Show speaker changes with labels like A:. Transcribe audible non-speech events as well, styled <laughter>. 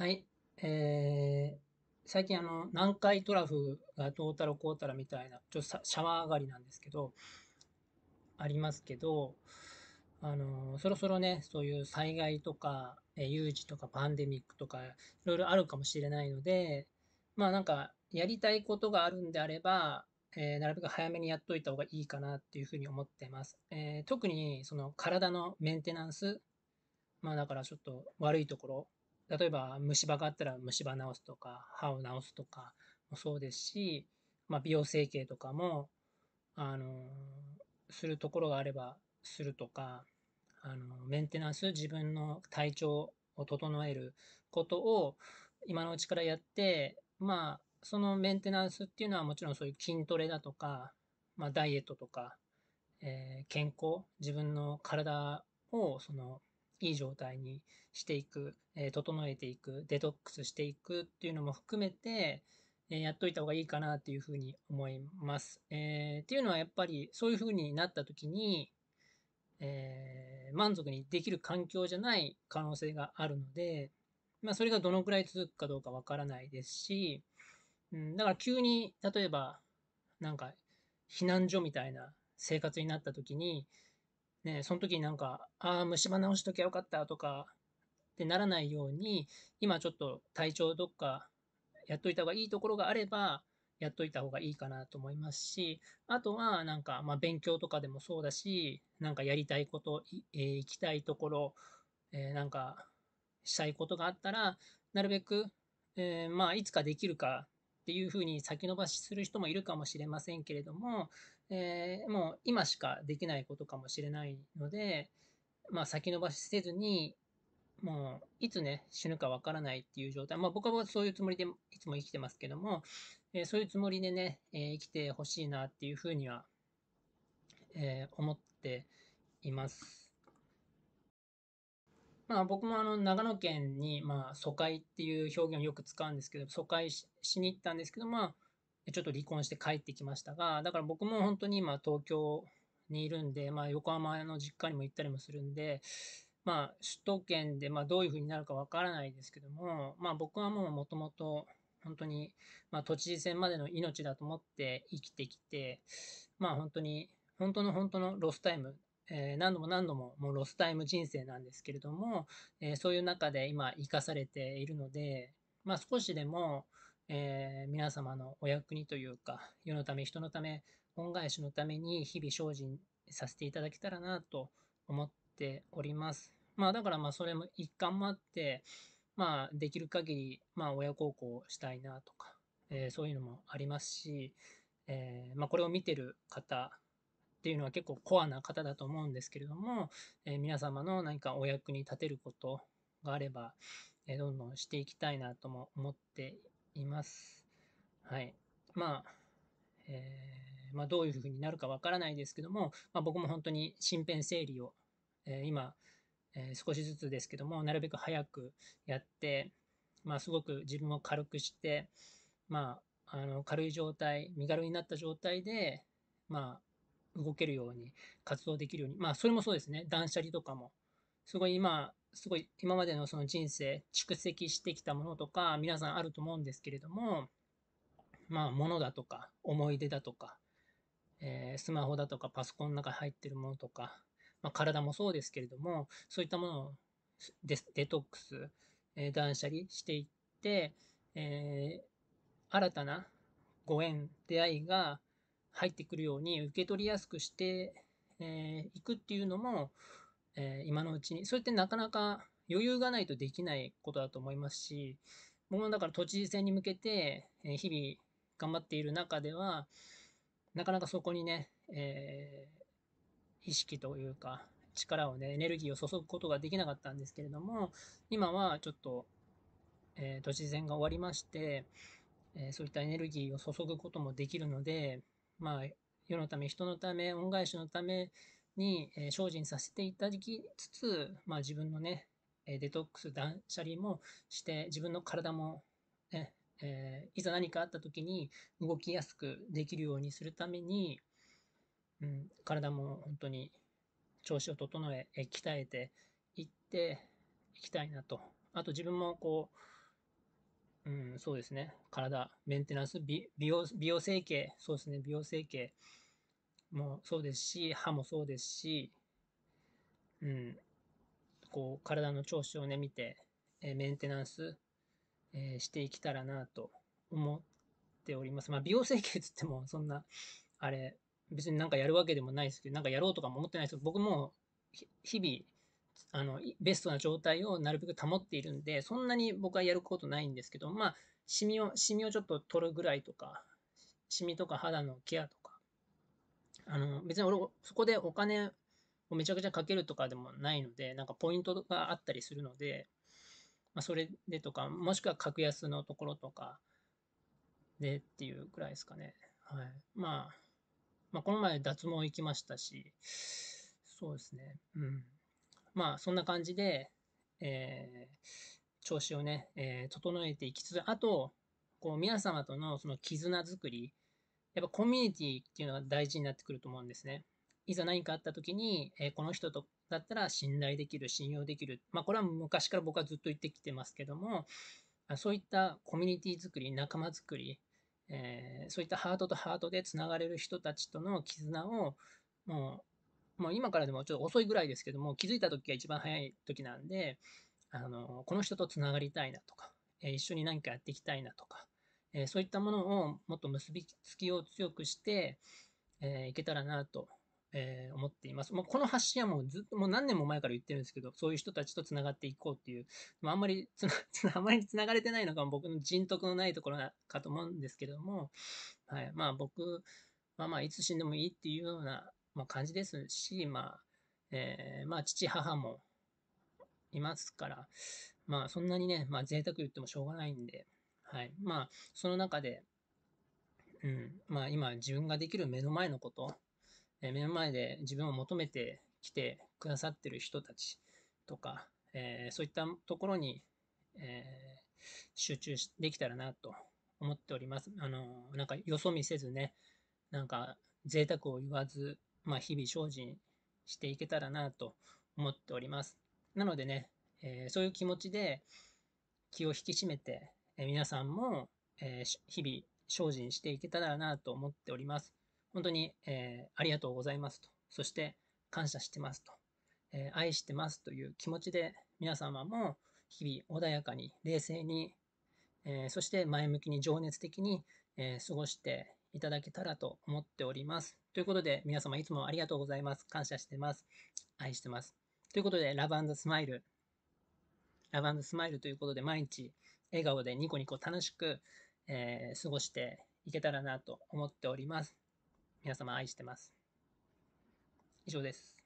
A: はい。えー、最近あの、南海トラフがどうたらこうたらみたいな、ちょっとシャワー上がりなんですけど、ありますけど、あのー、そろそろね、そういう災害とか、えー有事とかパンデミックとか、いろいろあるかもしれないので、まあなんか、やりたいことがあるんであれば、えーなるべく早めにやっといた方がいいかなっていうふうに思ってます。えー特に、その、体のメンテナンス、まあだからちょっと悪いところ、例えば虫歯があったら虫歯治すとか、歯を治すとかもそうですし、まあ、美容整形とかも、あの、するところがあればするとか、あの、メンテナンス、自分の体調を整えることを今のうちからやって、まあ、そのメンテナンスっていうのはもちろんそういう筋トレだとか、まあ、ダイエットとか、えー、健康、自分の体をそのいい状態にしていく、えー、整えていく、デトックスしていくっていうのも含めて、えー、やっといた方がいいかなっていうふうに思います。えー、っていうのはやっぱりそういうふうになった時に、えー、満足にできる環境じゃない可能性があるので、まあそれがどのくらい続くかどうかわからないですし、うん、だから急に、例えば、なんか、避難所みたいな生活になった時に、ね、その時になんか、ああ、虫歯治しときゃよかったとか、ってならないように、今ちょっと体調どっかやっといた方がいいところがあれば、やっといた方がいいかなと思いますし、あとはなんか、まあ、勉強とかでもそうだし、なんかやりたいこと、えー、行きたいところ、えー、なんかしたいことがあったら、なるべく、えー、まあいつかできるかっていうふうに先延ばしする人もいるかもしれませんけれども、えー、もう今しかできないことかもしれないので、まあ先延ばしせずに、もういつね、死ぬかわからないっていう状態。まあ僕はそういうつもりでいつも生きてますけども、えー、そういうつもりでね、えー、生きてほしいなっていうふうには、え思っています。まあ僕もあの長野県に、まあ疎開っていう表現をよく使うんですけど、疎開しに行ったんですけど、まあちょっと離婚して帰ってきましたが、だから僕も本当に今東京にいるんで、まあ横浜の実家にも行ったりもするんで、まあ首都圏でまあどういうふうになるかわからないですけども、まあ僕はもうもともと本当に、まあ、都知事選までの命だと思って生きてきて、まあ本当に、本当の本当のロスタイム、えー、何度も何度ももうロスタイム人生なんですけれども、えー、そういう中で今生かされているので、まあ少しでも、えー、皆様のお役にというか、世のため、人のため、恩返しのために日々精進させていただけたらなと思っております。まあだからまあそれも一環もあって、まあできる限り、まあ親孝行したいなとか、えー、そういうのもありますし、えー、まあこれを見てる方、っていうのは結構コアな方だと思うんですけれども、えー、皆様の何かお役に立てることがあれば、えー、どんどんしていきたいなとも思っています。はい。まあ、えー、まあ、どういうふうになるかわからないですけども、まあ、僕も本当に身辺整理を、えー、今、えー、少しずつですけども、なるべく早くやって、まあ、すごく自分を軽くして、まあ、あの、軽い状態、身軽になった状態で、まあ、動けるように、活動できるように、まあ、それもそうですね、断捨離とかも、すごい今、すごい今までのその人生蓄積してきたものとか皆さんあると思うんですけれどもまあ物だとか思い出だとか、えー、スマホだとかパソコンの中に入ってるものとか、まあ、体もそうですけれどもそういったものをデデトックス、えー、断捨離していって、えー、新たなご縁出会いが入ってくるように受け取りやすくしてい、えー、くっていうのもえー、今のうちに、それってなかなか余裕がないとできないことだと思いますし、僕もだから都知事選に向けて、えー、日々頑張っている中では、なかなかそこにね、えー、意識というか、力をね、エネルギーを注ぐことができなかったんですけれども、今はちょっと、えー、都知事選が終わりまして、えー、そういったエネルギーを注ぐこともできるので、まあ、世のため、人のため、恩返しのため、に、え精進させていただきつつ、まあ、自分のね、えデトックス、断捨離もして、自分の体も、ね、えー、いざ何かあった時に動きやすくできるようにするために、うん、体も本当に調子を整え、え鍛えていっていきたいなと。あと自分もこう、うん、そうですね、体、メンテナンス、美美容美容整形、そうですね、美容整形、もそうですし、歯もそうですし、うん、こう、体の調子をね、見て、えメンテナンス、えー、していけたらなと思っております。まあ、美容整形つっても、そんな、あれ、別になんかやるわけでもないですけど、なんかやろうとかも思ってないですけど、僕も日々、あの、ベストな状態をなるべく保っているんで、そんなに僕はやることないんですけど、まあ、シミを、シミをちょっと取るぐらいとか、シミとか肌のケアとか、あの、別に俺、そこでお金をめちゃくちゃかけるとかでもないので、なんかポイントがあったりするので、まあ、それでとか、もしくは格安のところとかでっていうくらいですかね。はい。まあ、まあ、この前脱毛行きましたし、そうですね。うん。まあ、そんな感じで、えー、調子をね、えー、整えていきつつ、あと、こう、皆様とのその絆づくりやっぱコミュニティっていうのが大事になってくると思うんですね。いざ何かあった時に、えー、この人とだったら信頼できる、信用できる。まあこれは昔から僕はずっと言ってきてますけども、そういったコミュニティ作り、仲間作り、えー、そういったハートとハートでつながれる人たちとの絆を、もう、もう今からでもちょっと遅いぐらいですけども、気づいた時が一番早い時なんで、あの、この人とつながりたいなとか、えー、一緒に何かやっていきたいなとか、えー、そういったものをもっと結びつきを強くして、えー、いけたらなと、えー、思っています。もうこの発信はもうずっと、もう何年も前から言ってるんですけど、そういう人たちと繋がっていこうっていう、まあ、あんまり <laughs> つな、あんまり繋がれてないのが僕の人徳のないところかと思うんですけども、はい、まあ僕あまあいつ死んでもいいっていうような、まあ、感じですし、まあ、えー、まあ父母もいますから、まあそんなにね、まあ贅沢言ってもしょうがないんで、はい。まあ、その中で、うん。まあ、今、自分ができる目の前のこと、え目の前で自分を求めてきてくださってる人たちとか、えー、そういったところに、えー、集中できたらなと思っております。あの、なんか、よそ見せずね、なんか、贅沢を言わず、まあ、日々精進していけたらなと思っております。なのでね、えー、そういう気持ちで気を引き締めて、え皆さんも、えー、日々精進していけたらなと思っております。本当に、えー、ありがとうございますと。そして感謝してますと。えー、愛してますという気持ちで皆様も日々穏やかに冷静に、えそして前向きに情熱的に、え過ごしていただけたらと思っております。ということで皆様いつもありがとうございます。感謝してます。愛してます。ということで、ラブスマイル。ラブスマイルということで毎日笑顔でニコニコ楽しく、えー、過ごしていけたらなと思っております。皆様愛してます。以上です。